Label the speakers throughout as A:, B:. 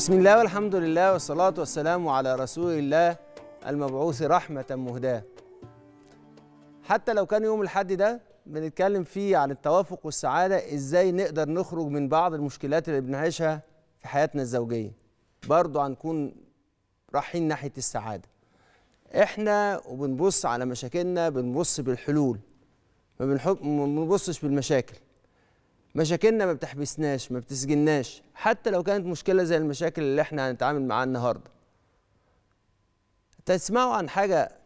A: بسم الله والحمد لله والصلاة والسلام على رسول الله المبعوث رحمة مهداة حتى لو كان يوم الحد ده بنتكلم فيه عن التوافق والسعادة ازاي نقدر نخرج من بعض المشكلات اللي بنعيشها في حياتنا الزوجية برضو هنكون رايحين ناحية السعادة احنا وبنبص على مشاكلنا بنبص بالحلول ما بنبصش بالمشاكل مشاكلنا ما بتحبسناش ما بتسجناش حتى لو كانت مشكله زي المشاكل اللي احنا هنتعامل معاها النهارده تسمعوا عن حاجه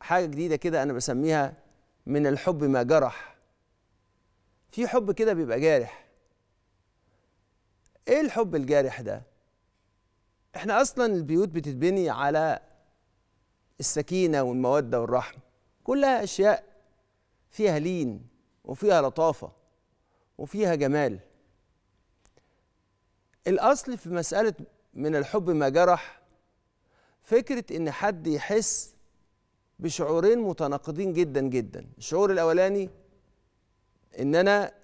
A: حاجه جديده كده انا بسميها من الحب ما جرح في حب كده بيبقى جارح ايه الحب الجارح ده احنا اصلا البيوت بتتبني على السكينه والموده والرحمه كلها اشياء فيها لين وفيها لطافه وفيها جمال الأصل في مسألة من الحب ما جرح فكرة إن حد يحس بشعورين متناقضين جدا جدا الشعور الأولاني إن أنا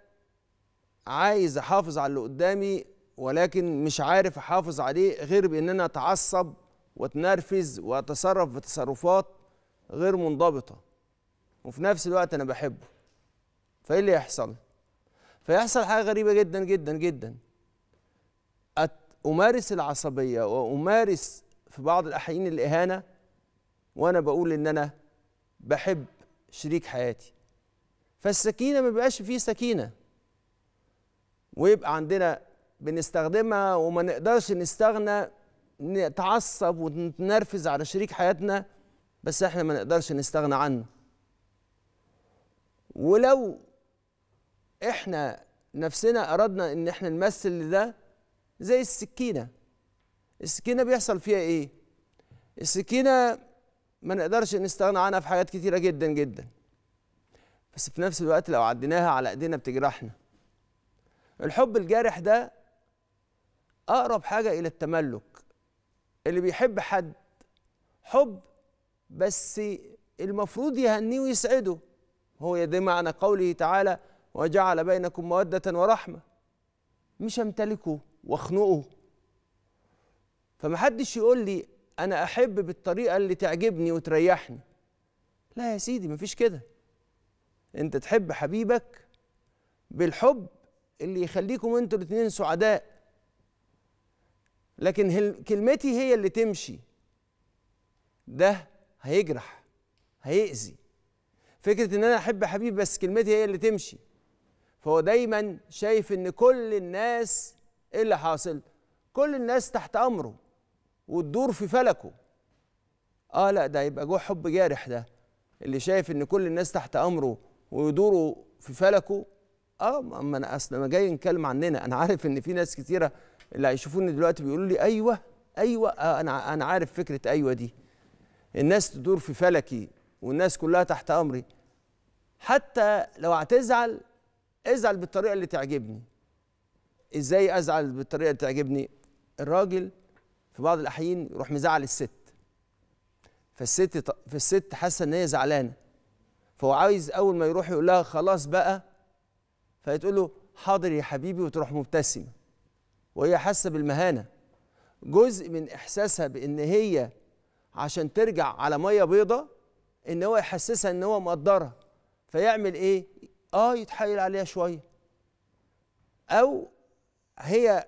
A: عايز أحافظ على اللي قدامي ولكن مش عارف أحافظ عليه غير بإن أنا أتعصب وأتنرفز وأتصرف بتصرفات غير منضبطة وفي نفس الوقت أنا بحبه فإيه اللي يحصل؟ فيحصل حاجه غريبه جدا جدا جدا امارس العصبيه وامارس في بعض الاحيان الاهانه وانا بقول ان انا بحب شريك حياتي فالسكينه ما بيبقاش فيه سكينه ويبقى عندنا بنستخدمها وما نقدرش نستغنى نتعصب ونتنرفز على شريك حياتنا بس احنا ما نقدرش نستغنى عنه ولو احنا نفسنا اردنا ان احنا نمثل ده زي السكينه السكينه بيحصل فيها ايه السكينه ما نقدرش نستغنى عنها في حاجات كتيره جدا جدا بس في نفس الوقت لو عديناها على ايدينا بتجرحنا الحب الجارح ده اقرب حاجه الى التملك اللي بيحب حد حب بس المفروض يهنيه ويسعده هو ده معنى قوله تعالى وجعل بينكم مودة ورحمة مش امتلكه واخنقه فمحدش يقول لي انا احب بالطريقة اللي تعجبني وتريحني لا يا سيدي مفيش كده انت تحب حبيبك بالحب اللي يخليكم انتوا الاتنين سعداء لكن كلمتي هي اللي تمشي ده هيجرح هيأذي فكرة ان انا احب حبيبي بس كلمتي هي اللي تمشي فهو دايما شايف ان كل الناس ايه اللي حاصل كل الناس تحت امره وتدور في فلكه اه لا ده يبقى جوه حب جارح ده اللي شايف ان كل الناس تحت امره ويدوروا في فلكه اه ما انا اصل ما جاي نتكلم عننا انا عارف ان في ناس كثيره اللي هيشوفوني دلوقتي بيقولوا لي ايوه ايوه آه انا انا عارف فكره ايوه دي الناس تدور في فلكي والناس كلها تحت امري حتى لو هتزعل ازعل بالطريقه اللي تعجبني ازاي ازعل بالطريقه اللي تعجبني الراجل في بعض الاحيان يروح مزعل الست فالست فالست حاسه ان هي زعلانه فهو عايز اول ما يروح يقول لها خلاص بقى فهتقول له حاضر يا حبيبي وتروح مبتسمه وهي حاسه بالمهانه جزء من احساسها بان هي عشان ترجع على ميه بيضه ان هو يحسسها ان هو مقدرها فيعمل ايه اه يتحايل عليها شويه او هي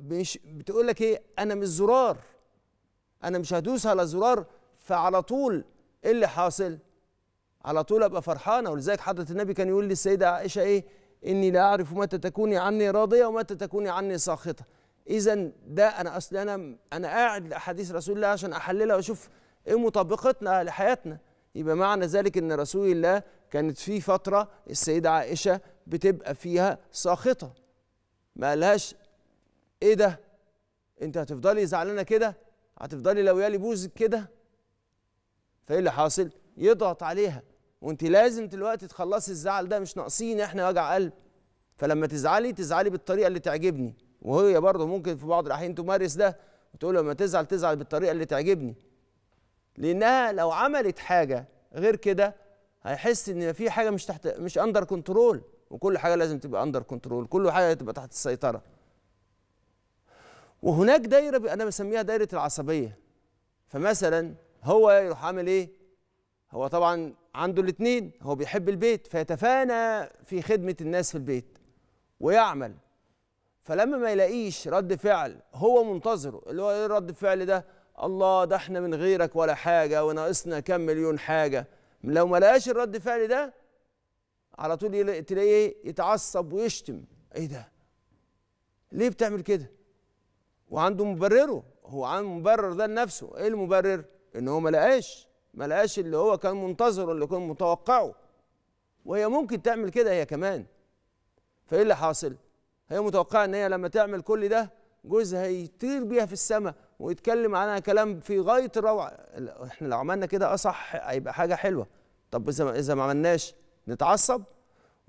A: مش بتقول لك ايه انا مش زرار انا مش هدوس على زرار فعلى طول ايه اللي حاصل على طول ابقى فرحانه ولذلك حضره النبي كان يقول للسيده عائشه ايه اني لا اعرف متى تكوني عني راضيه ومتى تكوني عني ساخطه اذا ده انا اصل انا انا قاعد لاحاديث رسول الله عشان احللها واشوف ايه مطابقتنا لحياتنا يبقى معنى ذلك ان رسول الله كانت في فترة السيدة عائشة بتبقى فيها ساخطة ما قالهاش ايه ده انت هتفضلي زعلانة كده هتفضلي لويالي بوزك كده فايه اللي حاصل يضغط عليها وانت لازم دلوقتي تخلصي الزعل ده مش ناقصين احنا وجع قلب فلما تزعلي تزعلي بالطريقه اللي تعجبني وهي برضه ممكن في بعض الاحيان تمارس ده وتقول لما تزعل تزعل بالطريقه اللي تعجبني لانها لو عملت حاجه غير كده هيحس ان في حاجه مش تحت مش اندر كنترول وكل حاجه لازم تبقى اندر كنترول كل حاجه تبقى تحت السيطره وهناك دايره انا بسميها دايره العصبيه فمثلا هو يروح عامل ايه هو طبعا عنده الاثنين هو بيحب البيت فيتفانى في خدمه الناس في البيت ويعمل فلما ما يلاقيش رد فعل هو منتظره اللي هو ايه رد الفعل ده الله ده احنا من غيرك ولا حاجه وناقصنا كم مليون حاجه لو ما لقاش الرد فعل ده على طول تلاقيه يتعصب ويشتم ايه ده ليه بتعمل كده وعنده مبرره هو عنده مبرر ده لنفسه ايه المبرر ان هو ما لقاش ما لقاش اللي هو كان منتظره اللي كان متوقعه وهي ممكن تعمل كده هي كمان فايه اللي حاصل هي متوقعه ان هي لما تعمل كل ده جوزها يطير بيها في السماء ويتكلم عنها كلام في غايه الروعه احنا لو عملنا كده اصح هيبقى حاجه حلوه طب اذا اذا ما عملناش نتعصب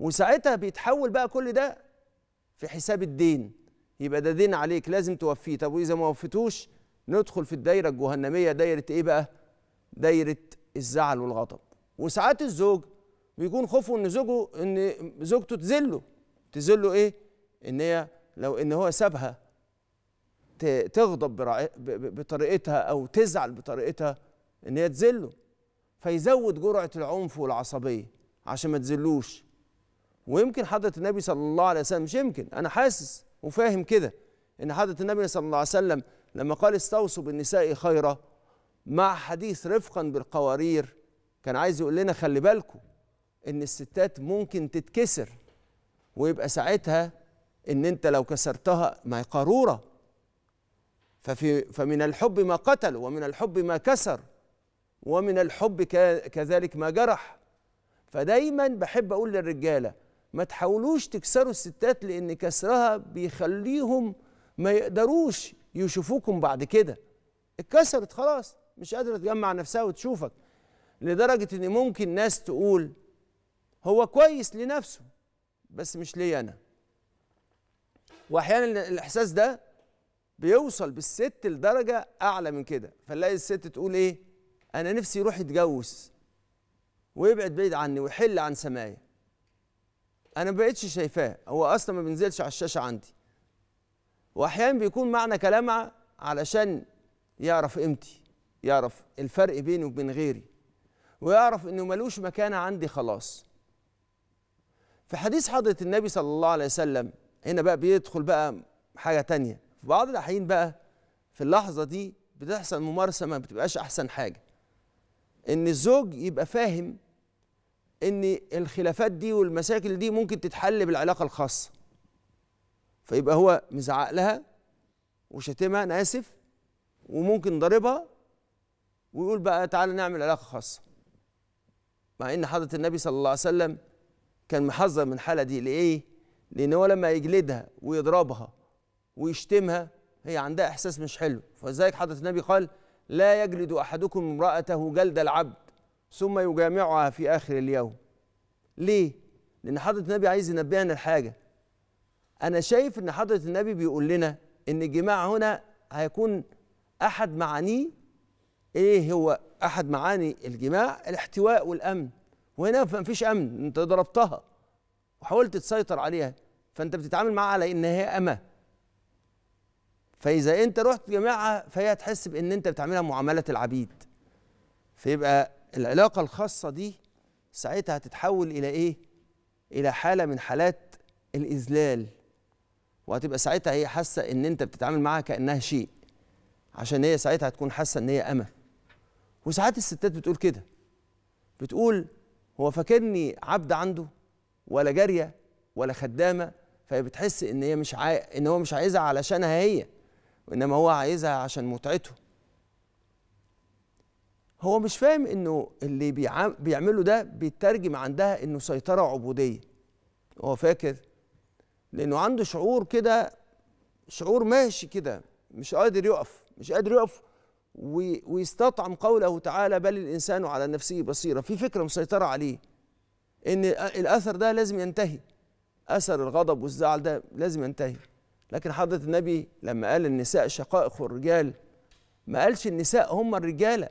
A: وساعتها بيتحول بقى كل ده في حساب الدين يبقى ده دين عليك لازم توفيه طب واذا ما وفيتوش ندخل في الدايره الجهنميه دايره ايه بقى دايره الزعل والغضب وساعات الزوج بيكون خوفه ان زوجه ان زوجته تذله تذله ايه ان هي لو ان هو سابها تغضب بطريقتها او تزعل بطريقتها ان هي تذله فيزود جرعه العنف والعصبيه عشان ما تذلوش ويمكن حضره النبي صلى الله عليه وسلم مش يمكن انا حاسس وفاهم كده ان حضره النبي صلى الله عليه وسلم لما قال استوصوا بالنساء خيرا مع حديث رفقا بالقوارير كان عايز يقول لنا خلي بالكم ان الستات ممكن تتكسر ويبقى ساعتها ان انت لو كسرتها ما هي قاروره ففي فمن الحب ما قتل ومن الحب ما كسر ومن الحب كذلك ما جرح فدايما بحب اقول للرجاله ما تحاولوش تكسروا الستات لان كسرها بيخليهم ما يقدروش يشوفوكم بعد كده اتكسرت خلاص مش قادره تجمع نفسها وتشوفك لدرجه ان ممكن ناس تقول هو كويس لنفسه بس مش لي انا واحيانا الاحساس ده بيوصل بالست لدرجه اعلى من كده فنلاقي الست تقول ايه انا نفسي يروح يتجوز ويبعد بعيد عني ويحل عن سمايا انا ما بقتش شايفاه هو اصلا ما بينزلش على الشاشه عندي واحيانا بيكون معنى كلامها علشان يعرف قيمتي يعرف الفرق بيني وبين غيري ويعرف انه ملوش مكانه عندي خلاص في حديث حضره النبي صلى الله عليه وسلم هنا بقى بيدخل بقى حاجه تانيه في بعض الاحيان بقى في اللحظه دي بتحصل ممارسه ما بتبقاش احسن حاجه ان الزوج يبقى فاهم ان الخلافات دي والمشاكل دي ممكن تتحل بالعلاقه الخاصه فيبقى هو مزعق لها وشتمها انا اسف وممكن ضاربها ويقول بقى تعالى نعمل علاقه خاصه مع ان حضره النبي صلى الله عليه وسلم كان محذر من الحاله دي ليه لان هو لما يجلدها ويضربها ويشتمها هي عندها إحساس مش حلو فذلك حضرة النبي قال لا يجلد أحدكم امرأته جلد العبد ثم يجامعها في آخر اليوم ليه؟ لأن حضرة النبي عايز ينبهنا لحاجة أنا شايف إن حضرة النبي بيقول لنا إن الجماع هنا هيكون أحد معانيه إيه هو أحد معاني الجماع الاحتواء والأمن وهنا ما فيش أمن أنت ضربتها وحاولت تسيطر عليها فأنت بتتعامل معها على إن هي أمه فاذا انت رحت جماعه فهي هتحس بان انت بتعملها معامله العبيد فيبقى العلاقه الخاصه دي ساعتها هتتحول الى ايه الى حاله من حالات الاذلال وهتبقى ساعتها هي حاسه ان انت بتتعامل معاها كانها شيء عشان هي ساعتها هتكون حاسه ان هي امه وساعات الستات بتقول كده بتقول هو فاكرني عبد عنده ولا جاريه ولا خدامه فهي بتحس ان هي مش عاي... ان هو مش عايزها علشانها هي وإنما هو عايزها عشان متعته هو مش فاهم إنه اللي بيعمله ده بيترجم عندها إنه سيطرة عبودية هو فاكر لأنه عنده شعور كده شعور ماشي كده مش قادر يقف مش قادر يقف ويستطعم قوله تعالى بل الإنسان على نفسه بصيرة في فكرة مسيطرة عليه إن الأثر ده لازم ينتهي أثر الغضب والزعل ده لازم ينتهي لكن حضرة النبي لما قال النساء شقائق الرجال ما قالش النساء هم الرجالة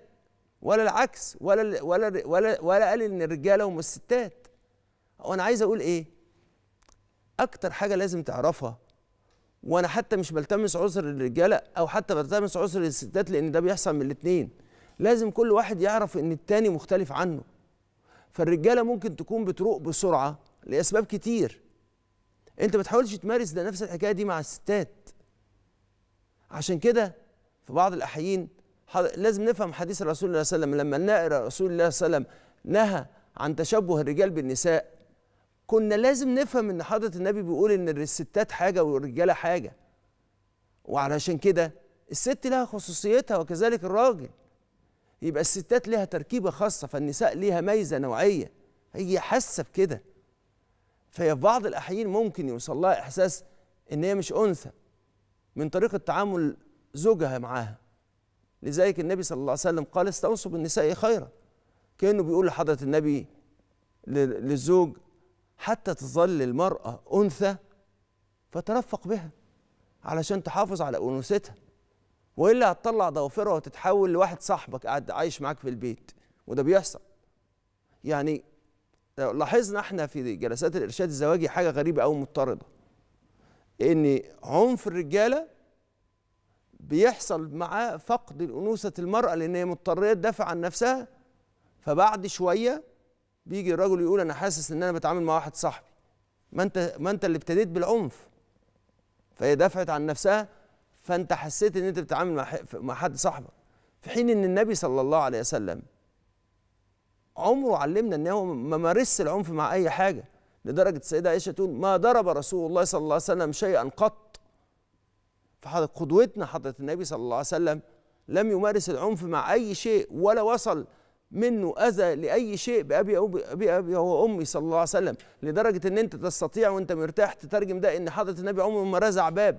A: ولا العكس ولا ولا ولا, ولا قال إن الرجالة هم الستات هو أنا عايز أقول إيه؟ أكتر حاجة لازم تعرفها وأنا حتى مش بلتمس عذر الرجالة أو حتى بلتمس عذر الستات لأن ده بيحصل من الاتنين لازم كل واحد يعرف إن التاني مختلف عنه فالرجالة ممكن تكون بتروق بسرعة لأسباب كتير انت ما تحاولش تمارس ده نفس الحكايه دي مع الستات عشان كده في بعض الاحيين لازم نفهم حديث الرسول صلى الله عليه وسلم لما نقرا رسول الله صلى الله عليه وسلم نهى عن تشبه الرجال بالنساء كنا لازم نفهم ان حضره النبي بيقول ان الستات حاجه والرجاله حاجه وعلشان كده الست لها خصوصيتها وكذلك الراجل يبقى الستات لها تركيبه خاصه فالنساء ليها ميزه نوعيه هي حاسه بكده فهي في بعض الأحيان ممكن يوصل لها إحساس إن هي مش أنثى من طريقة تعامل زوجها معاها لذلك النبي صلى الله عليه وسلم قال استوصوا بالنساء خيرا كأنه بيقول لحضرة النبي للزوج حتى تظل المرأة أنثى فترفق بها علشان تحافظ على أنوثتها وإلا هتطلع ضوافرها وتتحول لواحد صاحبك قاعد عايش معاك في البيت وده بيحصل يعني لاحظنا احنا في جلسات الارشاد الزواجي حاجه غريبه او مضطرده ان عنف الرجاله بيحصل معاه فقد الانوثه المراه لان هي مضطره تدافع عن نفسها فبعد شويه بيجي الرجل يقول انا حاسس ان انا بتعامل مع واحد صاحبي ما انت ما انت اللي ابتديت بالعنف فهي دافعت عن نفسها فانت حسيت ان انت بتتعامل مع حد صاحبك في حين ان النبي صلى الله عليه وسلم عمره علمنا ان هو ما مارسش العنف مع اي حاجه لدرجه السيده عائشه تقول ما ضرب رسول الله صلى الله عليه وسلم شيئا قط فحضرتك قدوتنا حضره النبي صلى الله عليه وسلم لم يمارس العنف مع اي شيء ولا وصل منه اذى لاي شيء بابي ابي ابي وامي صلى الله عليه وسلم لدرجه ان انت تستطيع وانت مرتاح تترجم ده ان حضره النبي عمره ما رزع باب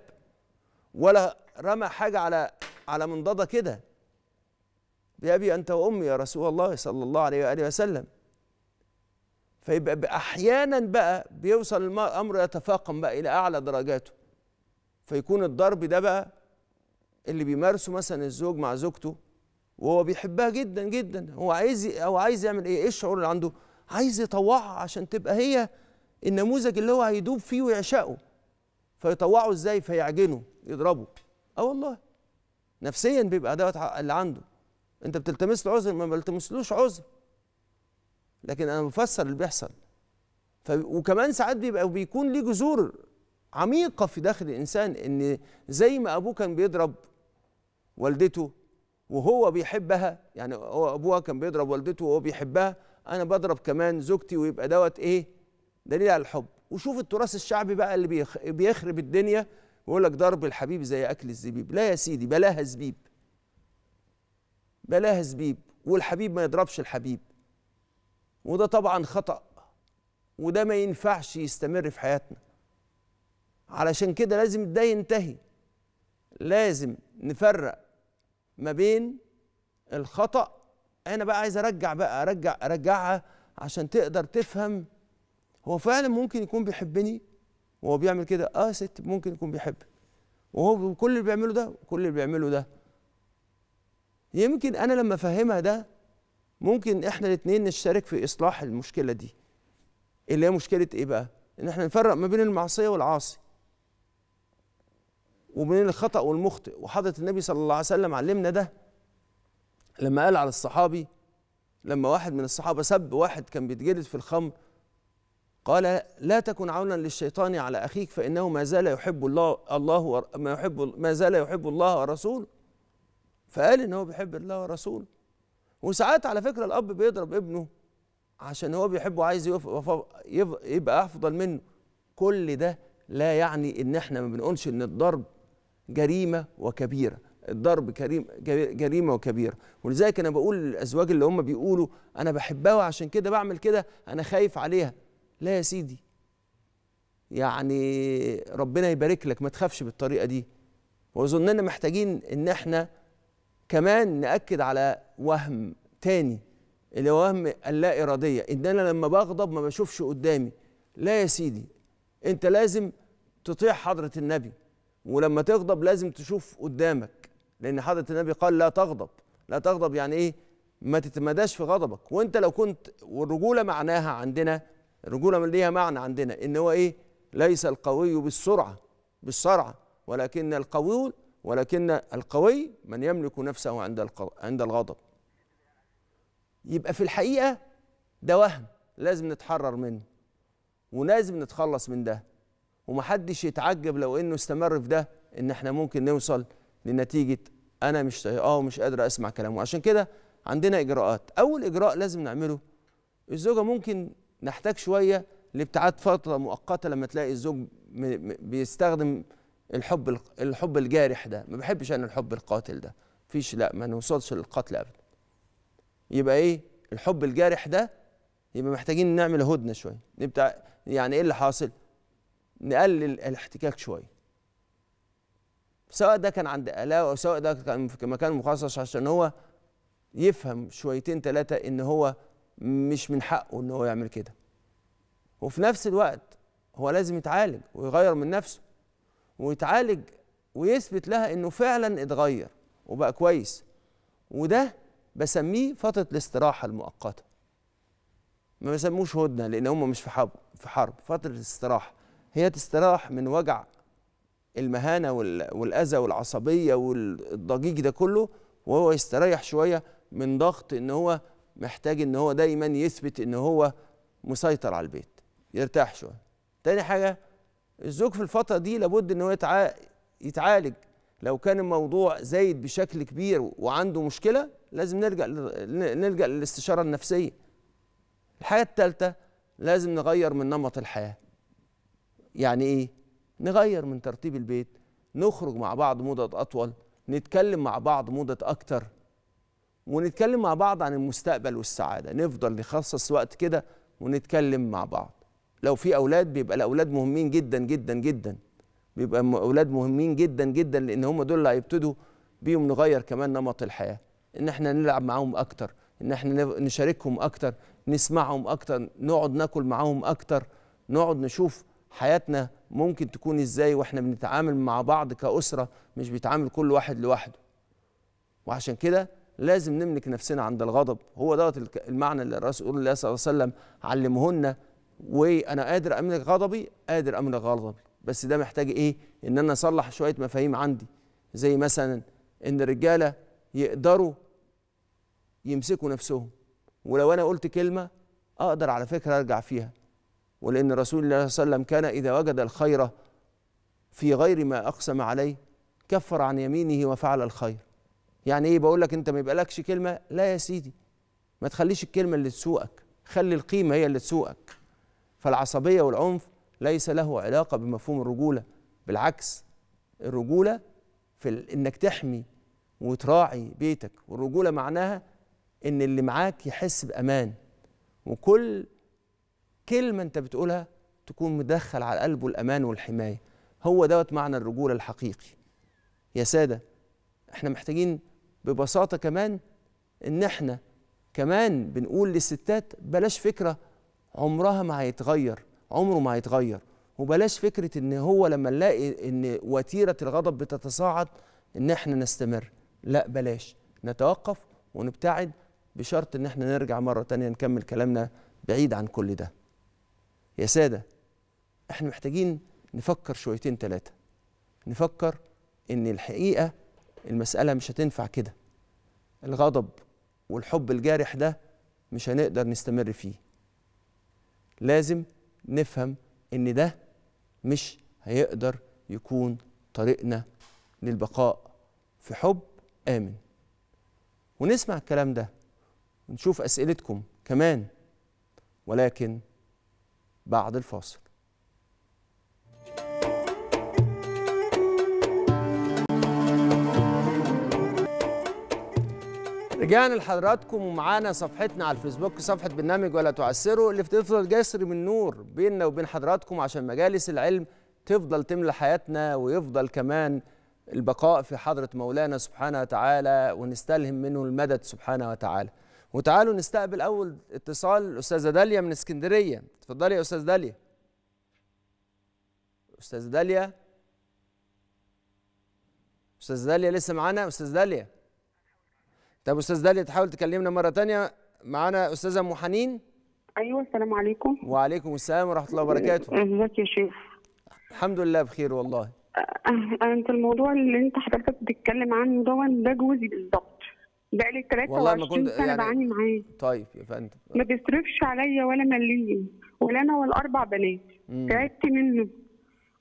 A: ولا رمى حاجه على على منضده كده بأبي أنت وأمي يا رسول الله صلى الله عليه وآله وسلم فيبقى أحيانا بقى بيوصل الأمر يتفاقم بقى إلى أعلى درجاته فيكون الضرب ده بقى اللي بيمارسه مثلا الزوج مع زوجته وهو بيحبها جدا جدا هو عايز هو عايز يعمل ايه؟ ايه الشعور اللي عنده؟ عايز يطوعها عشان تبقى هي النموذج اللي هو هيدوب فيه ويعشقه فيطوعه ازاي؟ فيعجنه يضربه اه والله نفسيا بيبقى دوت اللي عنده انت بتلتمس له عذر ما بلتمسلوش عذر لكن انا بفسر اللي بيحصل ف وكمان ساعات بيبقى بيكون ليه جذور عميقه في داخل الانسان ان زي ما ابوه كان بيضرب والدته وهو بيحبها يعني هو ابوها كان بيضرب والدته وهو بيحبها انا بضرب كمان زوجتي ويبقى دوت ايه دليل على الحب وشوف التراث الشعبي بقى اللي بيخرب الدنيا ويقول لك ضرب الحبيب زي اكل الزبيب لا يا سيدي بلاها زبيب بلاها زبيب والحبيب ما يضربش الحبيب وده طبعا خطأ وده ما ينفعش يستمر في حياتنا علشان كده لازم ده ينتهي لازم نفرق ما بين الخطأ أنا بقى عايز أرجع بقى أرجع أرجعها عشان تقدر تفهم هو فعلا ممكن يكون بيحبني وهو بيعمل كده اه ست ممكن يكون بيحب وهو كل اللي بيعمله ده كل اللي بيعمله ده يمكن انا لما افهمها ده ممكن احنا الاثنين نشترك في اصلاح المشكله دي اللي هي مشكله ايه بقى ان احنا نفرق ما بين المعصيه والعاصي وبين الخطا والمخطئ وحضره النبي صلى الله عليه وسلم علمنا ده لما قال على الصحابي لما واحد من الصحابه سب واحد كان بيتجلد في الخمر قال لا تكن عونا للشيطان على اخيك فانه ما زال يحب الله الله ما يحب ما زال يحب الله ورسوله فقال ان هو بيحب الله ورسوله وساعات على فكره الاب بيضرب ابنه عشان هو بيحبه عايز يبقى افضل منه كل ده لا يعني ان احنا ما بنقولش ان الضرب جريمه وكبيره الضرب كريم جريمه وكبيره ولذلك انا بقول للازواج اللي هم بيقولوا انا بحبها وعشان كده بعمل كده انا خايف عليها لا يا سيدي يعني ربنا يبارك لك ما تخافش بالطريقه دي واظننا محتاجين ان احنا كمان ناكد على وهم تاني اللي هو وهم اللا اراديه ان انا لما بغضب ما بشوفش قدامي لا يا سيدي انت لازم تطيع حضره النبي ولما تغضب لازم تشوف قدامك لان حضره النبي قال لا تغضب لا تغضب يعني ايه ما تتمداش في غضبك وانت لو كنت والرجوله معناها عندنا الرجوله ليها معنى عندنا ان هو ايه ليس القوي بالسرعه بالسرعه ولكن القوي ولكن القوي من يملك نفسه عند عند الغضب يبقى في الحقيقه ده وهم لازم نتحرر منه ولازم نتخلص من ده ومحدش يتعجب لو انه استمر في ده ان احنا ممكن نوصل لنتيجه انا مش اه ومش قادر اسمع كلامه عشان كده عندنا اجراءات اول اجراء لازم نعمله الزوجه ممكن نحتاج شويه لابتعاد فتره مؤقته لما تلاقي الزوج بيستخدم الحب الحب الجارح ده ما بحبش انا الحب القاتل ده فيش لا ما نوصلش للقتل ابدا يبقى ايه الحب الجارح ده يبقى محتاجين نعمل هدنه شويه نبتع يعني ايه اللي حاصل نقلل الاحتكاك شويه سواء ده كان عند الاء او سواء ده كان في مكان مخصص عشان هو يفهم شويتين ثلاثه ان هو مش من حقه ان هو يعمل كده وفي نفس الوقت هو لازم يتعالج ويغير من نفسه ويتعالج ويثبت لها انه فعلا اتغير وبقى كويس وده بسميه فتره الاستراحه المؤقته ما بسموش هدنه لان هم مش في حرب في حرب فتره الاستراحه هي تستراح من وجع المهانه والاذى والعصبيه والضجيج ده كله وهو يستريح شويه من ضغط ان هو محتاج ان هو دايما يثبت ان هو مسيطر على البيت يرتاح شويه تاني حاجه الزوج في الفتره دي لابد ان هو يتعالج لو كان الموضوع زايد بشكل كبير وعنده مشكله لازم نلجا نلجا للاستشاره النفسيه الحاجه الثالثه لازم نغير من نمط الحياه يعني ايه نغير من ترتيب البيت نخرج مع بعض مدة أطول نتكلم مع بعض مدة أكتر ونتكلم مع بعض عن المستقبل والسعادة نفضل نخصص وقت كده ونتكلم مع بعض لو في اولاد بيبقى الاولاد مهمين جدا جدا جدا بيبقى اولاد مهمين جدا جدا لان هم دول اللي هيبتدوا بيهم نغير كمان نمط الحياه ان احنا نلعب معاهم اكتر ان احنا نشاركهم اكتر نسمعهم اكتر نقعد ناكل معاهم اكتر نقعد نشوف حياتنا ممكن تكون ازاي واحنا بنتعامل مع بعض كاسره مش بيتعامل كل واحد لوحده وعشان كده لازم نملك نفسنا عند الغضب هو دوت المعنى اللي الرسول الله صلى الله عليه وسلم علمهن وانا قادر املك غضبي قادر املك غضبي بس ده محتاج ايه ان انا اصلح شويه مفاهيم عندي زي مثلا ان الرجاله يقدروا يمسكوا نفسهم ولو انا قلت كلمه اقدر على فكره ارجع فيها ولان رسول الله صلى الله عليه وسلم كان اذا وجد الخير في غير ما اقسم عليه كفر عن يمينه وفعل الخير يعني ايه بقول لك انت ما يبقالكش كلمه لا يا سيدي ما تخليش الكلمه اللي تسوقك خلي القيمه هي اللي تسوقك فالعصبية والعنف ليس له علاقة بمفهوم الرجولة بالعكس الرجولة في إنك تحمي وتراعي بيتك والرجولة معناها إن اللي معاك يحس بأمان وكل كلمة أنت بتقولها تكون مدخل على قلبه الأمان والحماية هو دوت معنى الرجولة الحقيقي يا سادة احنا محتاجين ببساطة كمان إن احنا كمان بنقول للستات بلاش فكرة عمرها ما هيتغير عمره ما هيتغير وبلاش فكره ان هو لما نلاقي ان وتيره الغضب بتتصاعد ان احنا نستمر لا بلاش نتوقف ونبتعد بشرط ان احنا نرجع مره تانية نكمل كلامنا بعيد عن كل ده يا ساده احنا محتاجين نفكر شويتين تلاتة نفكر ان الحقيقه المساله مش هتنفع كده الغضب والحب الجارح ده مش هنقدر نستمر فيه لازم نفهم ان ده مش هيقدر يكون طريقنا للبقاء في حب امن ونسمع الكلام ده ونشوف اسئلتكم كمان ولكن بعد الفاصل رجعنا لحضراتكم ومعانا صفحتنا على الفيسبوك صفحه برنامج ولا تعسروا اللي بتفضل جسر من نور بيننا وبين حضراتكم عشان مجالس العلم تفضل تملى حياتنا ويفضل كمان البقاء في حضرة مولانا سبحانه وتعالى ونستلهم منه المدد سبحانه وتعالى وتعالوا نستقبل أول اتصال أستاذة داليا من اسكندرية تفضلي يا أستاذ داليا أستاذ داليا أستاذ داليا لسه معانا أستاذ داليا طب استاذ داليا تحاول تكلمنا مره ثانيه معانا استاذه ام حنين ايوه السلام عليكم وعليكم السلام ورحمه الله وبركاته ازيك يا شيخ الحمد لله بخير والله أه،
B: أه، انت الموضوع اللي انت حضرتك بتتكلم عنه ده ده جوزي بالظبط بقالي 23 سنه يعني... بعاني معاه
A: طيب يا فندم
B: ما بيصرفش عليا ولا مليم ولا انا والاربع بنات تعبت منه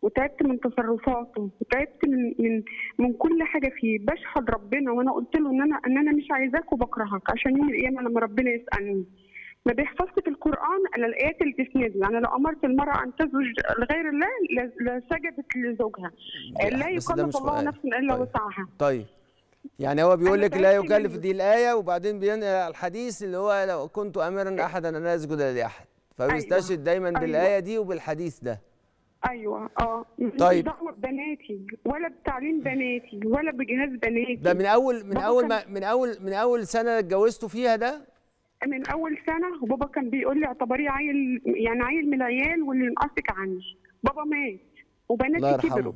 B: وتعبت من تصرفاته وتعبت من من من كل حاجه فيه بشهد ربنا وانا قلت له ان انا ان انا مش عايزاك وبكرهك عشان يوم القيامه لما ربنا يسالني ما بيحفظش في القران الا الايات اللي تسند يعني لو امرت المراه ان تزوج لغير الله لسجدت لزوجها لا يكلف الله نفسا الا طيب.
A: وسعها طيب يعني هو بيقول لك لا يكلف دي الايه وبعدين بينقل الحديث اللي هو لو كنت امرا احدا ان لا يسجد لاحد أيوه. فبيستشهد دايما طيب. بالايه دي وبالحديث ده
B: ايوه اه طيب دعوه بناتي ولا بتعليم بناتي ولا بجهاز بناتي ده من اول من اول ما من اول من اول سنه اتجوزتوا فيها ده من اول سنه وبابا كان بيقول لي اعتبريه عيل يعني عيل من العيال واللي ينقصك عني بابا مات وبناتي كبروا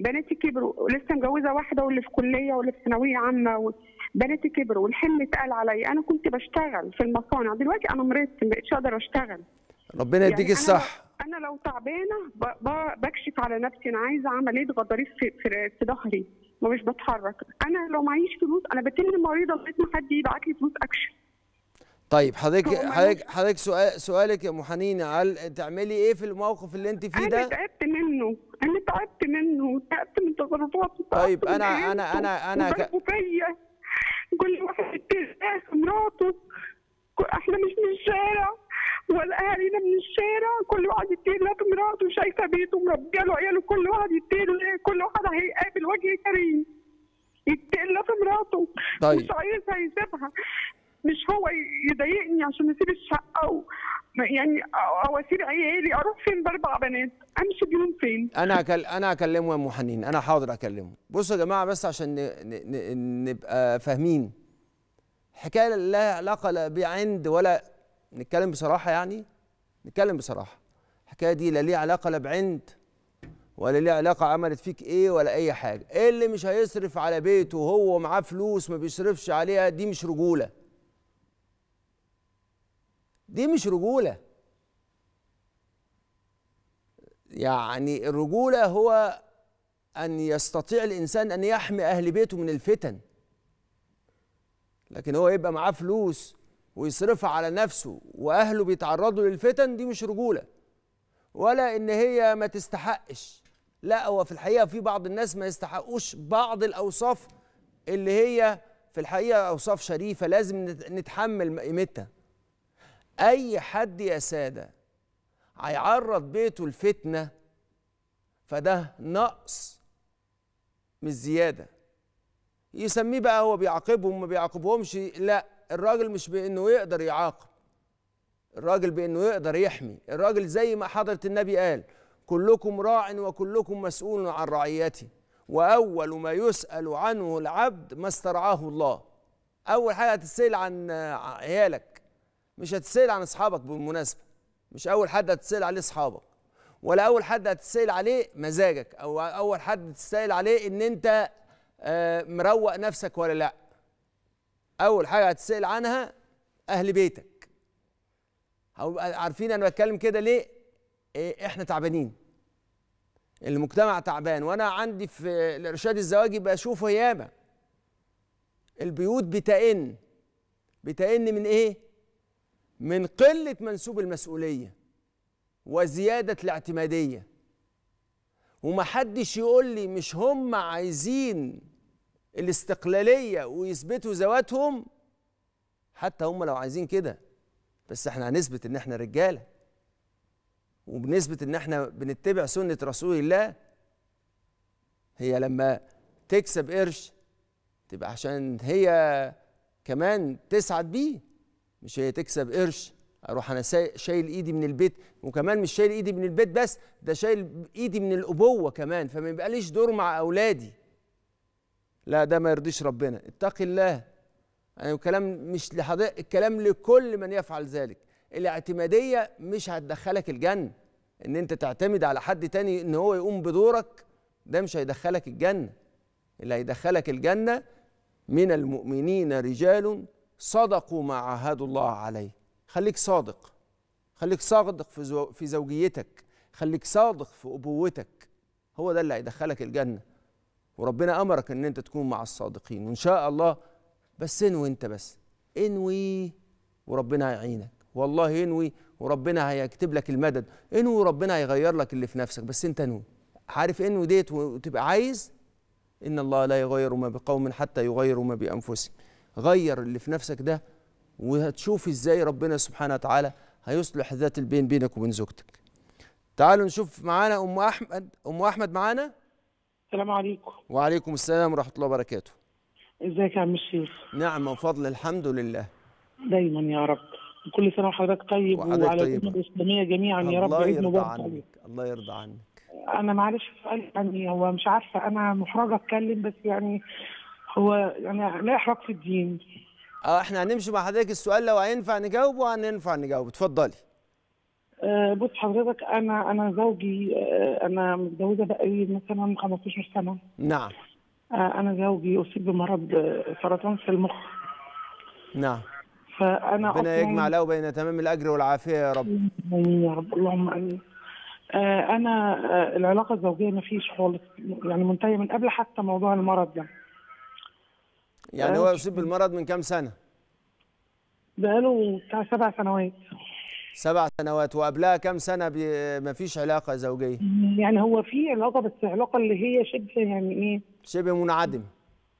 B: بناتي كبروا لسه مجوزه واحده واللي في كليه واللي في ثانويه عامه و... بناتي كبروا والحلم اتقال عليا انا كنت بشتغل في المصانع دلوقتي انا مرضت ما بقتش اقدر اشتغل
A: ربنا يديك يعني الصحه
B: انا لو تعبانه بكشف على نفسي انا عايزه عمليه غضاريف في, في, في ظهري ومش بتحرك انا لو معيش فلوس انا بتم المريضه لغايه ما حد
A: يبعت لي فلوس اكشن طيب حضرتك حضرتك حضرتك سؤال سؤالك يا ام حنين هل تعملي ايه في الموقف اللي انت فيه ده؟ انا تعبت منه، انا تعبت منه،
B: تعبت من تصرفاته
A: طيب أنا, انا انا انا انا ك...
B: فيا كل واحد مراته احنا مش من الشارع والاهالي من الشارع كل واحد يطير مراته
A: شايفه بيته مربيه له عياله كل واحد يطير كل واحد هيقابل وجه كريم يتقل في مراته طيب. مش
B: عايزها يسيبها مش هو يضايقني عشان اسيب الشقه يعني أو يعني او اسيب عيالي اروح فين باربع بنات امشي بيهم فين
A: انا أكل... انا اكلمه يا ام حنين انا حاضر اكلمه بصوا يا جماعه بس عشان ن... ن... نبقى فاهمين حكايه لا علاقه لا بعند ولا نتكلم بصراحه يعني نتكلم بصراحه الحكايه دي لا ليها علاقه لا بعند ولا ليها علاقه عملت فيك ايه ولا اي حاجه إيه اللي مش هيصرف على بيته وهو معاه فلوس ما بيصرفش عليها دي مش رجوله دي مش رجوله يعني الرجوله هو ان يستطيع الانسان ان يحمي اهل بيته من الفتن لكن هو يبقى معاه فلوس ويصرفها على نفسه واهله بيتعرضوا للفتن دي مش رجوله ولا ان هي ما تستحقش لا هو في الحقيقه في بعض الناس ما يستحقوش بعض الاوصاف اللي هي في الحقيقه اوصاف شريفه لازم نتحمل قيمتها اي حد يا ساده هيعرض بيته لفتنه فده نقص مش زياده يسميه بقى هو بيعاقبهم ما بيعاقبهمش لا الراجل مش بانه يقدر يعاقب الراجل بانه يقدر يحمي الراجل زي ما حضره النبي قال كلكم راع وكلكم مسؤول عن رعيته واول ما يسال عنه العبد ما استرعاه الله اول حاجه هتتسال عن عيالك مش هتسال عن اصحابك بالمناسبه مش اول حد هتسال عليه اصحابك ولا اول حد هتسال عليه مزاجك او اول حد تسال عليه ان انت آه، مروق نفسك ولا لا اول حاجه هتسال عنها اهل بيتك عارفين انا بتكلم كده ليه إيه احنا تعبانين المجتمع تعبان وانا عندي في الارشاد الزواجي بشوفه ياما البيوت بتئن بتئن من ايه من قله منسوب المسؤوليه وزياده الاعتماديه ومحدش يقول لي مش هم عايزين الاستقلاليه ويثبتوا ذواتهم حتى هم لو عايزين كده بس احنا هنثبت ان احنا رجاله وبنثبت ان احنا بنتبع سنه رسول الله هي لما تكسب قرش تبقى عشان هي كمان تسعد بيه مش هي تكسب قرش اروح انا شايل ايدي من البيت وكمان مش شايل ايدي من البيت بس ده شايل ايدي من الابوه كمان فما يبقاليش دور مع اولادي لا ده ما يرضيش ربنا اتق الله يعني الكلام مش لحضرتك الكلام لكل من يفعل ذلك الاعتمادية مش هتدخلك الجنة ان انت تعتمد على حد تاني ان هو يقوم بدورك ده مش هيدخلك الجنة اللي هيدخلك الجنة من المؤمنين رجال صدقوا ما عاهدوا الله عليه خليك صادق خليك صادق في زوجيتك خليك صادق في أبوتك هو ده اللي هيدخلك الجنة وربنا امرك ان انت تكون مع الصادقين وان شاء الله بس انوي انت بس انوي وربنا هيعينك والله انوي وربنا هيكتب لك المدد انوي وربنا هيغير لك اللي في نفسك بس انت انوي عارف انوي ديت وتبقى عايز ان الله لا يغير ما بقوم حتى يغيروا ما بانفسهم غير اللي في نفسك ده وهتشوف ازاي ربنا سبحانه وتعالى هيصلح ذات البين بينك وبين زوجتك تعالوا نشوف معانا ام احمد ام احمد معانا السلام عليكم وعليكم السلام ورحمة الله وبركاته ازيك يا عم الشيخ نعم وفضل
C: الحمد لله دايما يا رب كل سنة وحضرتك طيب وعلى طيب. الأمة الإسلامية جميعا يا رب الله يرضى عنك طيب.
A: الله يرضى عنك
C: أنا معلش سؤال يعني هو مش عارفة أنا محرجة أتكلم بس يعني هو يعني لا إحراج في الدين
A: اه احنا هنمشي مع حضرتك السؤال لو هينفع نجاوبه هننفع نجاوبه اتفضلي آه،
C: بص حضرتك انا انا زوجي آه، انا متجوزه بقالي مثلا 15 سنه نعم آه، انا زوجي اصيب بمرض سرطان في المخ
A: نعم فانا ربنا يجمع له بين تمام الاجر والعافيه يا رب يا
C: رب اللهم امين انا العلاقه الزوجيه ما فيش خالص يعني منتهيه من قبل حتى موضوع المرض ده
A: يعني هو اصيب بالمرض من كام سنه
C: بقاله بتاع سبع سنوات
A: سبع سنوات وقبلها كم سنه ما فيش علاقه زوجيه يعني هو في علاقه بس علاقه اللي هي شبه يعني ايه شبه منعدم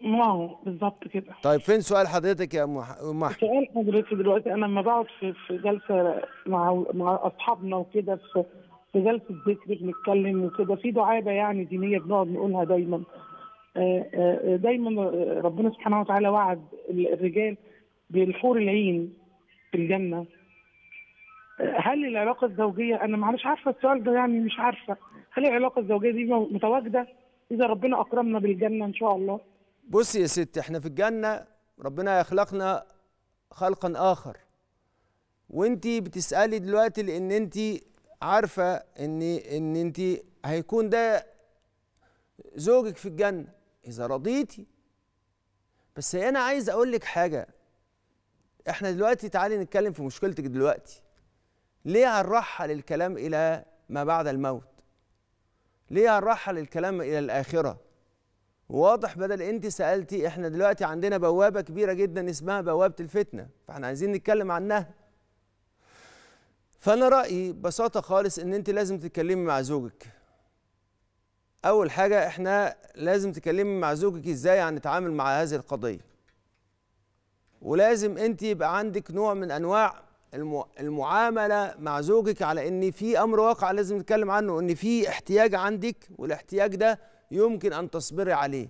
A: اه بالظبط كده طيب فين سؤال حضرتك يا ام
C: احمد سؤال حضرتك دلوقتي انا لما بقعد في في جلسه مع مع اصحابنا وكده في في جلسه ذكر بنتكلم وكده في دعابه يعني دينيه بنقعد نقولها دايما آه، آه، آه، دايما ربنا سبحانه وتعالى وعد الرجال بالحور العين في الجنه هل العلاقه الزوجيه انا مش عارفه السؤال ده يعني مش عارفه هل العلاقه الزوجيه دي متواجده اذا ربنا
A: اكرمنا بالجنه ان شاء الله بصي يا ست احنا في الجنه ربنا يخلقنا خلقا اخر وانت بتسالي دلوقتي لان انت عارفه ان ان انت هيكون ده زوجك في الجنه اذا رضيتي بس انا عايز اقول لك حاجه احنا دلوقتي تعالي نتكلم في مشكلتك دلوقتي ليه هنرحل الكلام إلى ما بعد الموت ليه هنرحل الكلام إلى الآخرة واضح بدل أنت سألتي إحنا دلوقتي عندنا بوابة كبيرة جدا اسمها بوابة الفتنة فإحنا عايزين نتكلم عنها فأنا رأيي ببساطة خالص إن أنت لازم تتكلمي مع زوجك أول حاجة إحنا لازم تكلمي مع زوجك إزاي هنتعامل مع هذه القضية ولازم أنت يبقى عندك نوع من أنواع المعامله مع زوجك على ان في امر واقع لازم نتكلم عنه ان في احتياج عندك والاحتياج ده يمكن ان تصبري عليه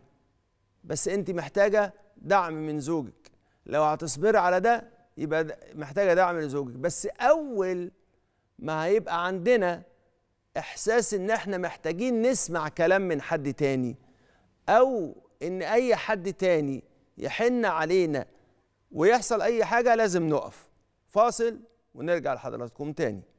A: بس انت محتاجه دعم من زوجك لو هتصبري على ده يبقى محتاجه دعم لزوجك بس اول ما هيبقى عندنا احساس ان احنا محتاجين نسمع كلام من حد تاني او ان اي حد تاني يحن علينا ويحصل اي حاجه لازم نقف فاصل ونرجع لحضراتكم تاني